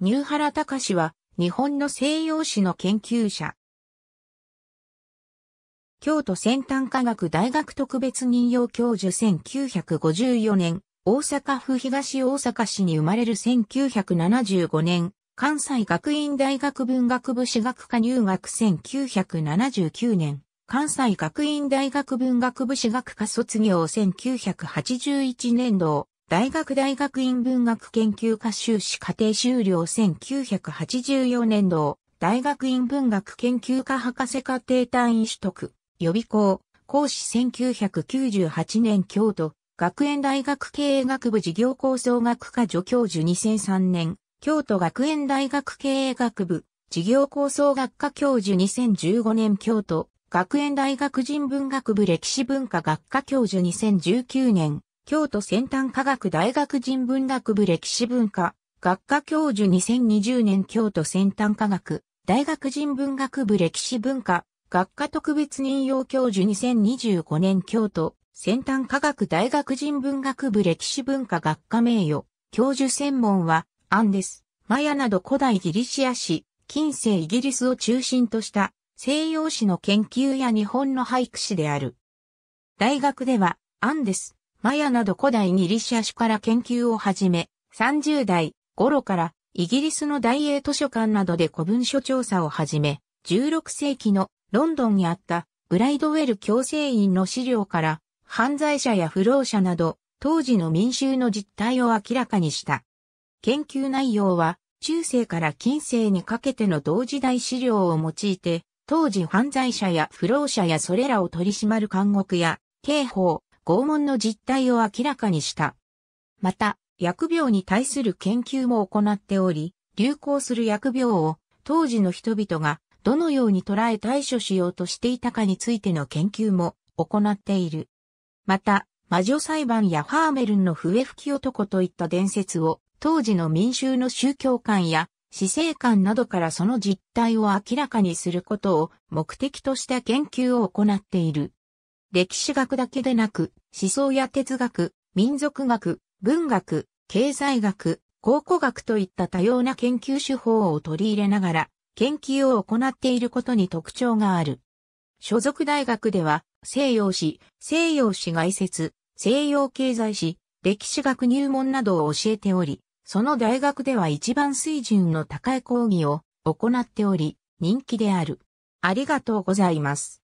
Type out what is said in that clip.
ニューハラタカ氏は、日本の西洋史の研究者。京都先端科学大学特別任用教授1954年、大阪府東大阪市に生まれる1975年、関西学院大学文学部史学科入学1979年、関西学院大学文学部史学科卒業1981年度、大学大学院文学研究科修士課程修了1984年度、大学院文学研究科博士課程単位取得、予備校、講師1998年京都、学園大学経営学部事業構想学科助教授2003年、京都学園大学経営学部、事業構想学科教授2015年京都、学園大学人文学部歴史文化学科教授2019年、京都先端科学大学人文学部歴史文化、学科教授2020年京都先端科学、大学人文学部歴史文化、学科特別任用教授2025年京都、先端科学大学人文学部歴史文化学科名誉、教授専門は、アンデス、マヤなど古代ギリシア史、近世イギリスを中心とした西洋史の研究や日本の俳句史である。大学では、アンデス、マヤなど古代ギリシャ史から研究を始め、30代頃からイギリスの大英図書館などで古文書調査を始め、16世紀のロンドンにあったブライドウェル強制院の資料から犯罪者や不老者など当時の民衆の実態を明らかにした。研究内容は中世から近世にかけての同時代資料を用いて当時犯罪者や不老者やそれらを取り締まる監獄や刑法、拷問の実態を明らかにした。また、疫病に対する研究も行っており、流行する疫病を当時の人々がどのように捉え対処しようとしていたかについての研究も行っている。また、魔女裁判やハーメルンの笛吹き男といった伝説を当時の民衆の宗教観や死生観などからその実態を明らかにすることを目的とした研究を行っている。歴史学だけでなく、思想や哲学、民族学、文学、経済学、考古学といった多様な研究手法を取り入れながら、研究を行っていることに特徴がある。所属大学では、西洋史、西洋史外説、西洋経済史、歴史学入門などを教えており、その大学では一番水準の高い講義を行っており、人気である。ありがとうございます。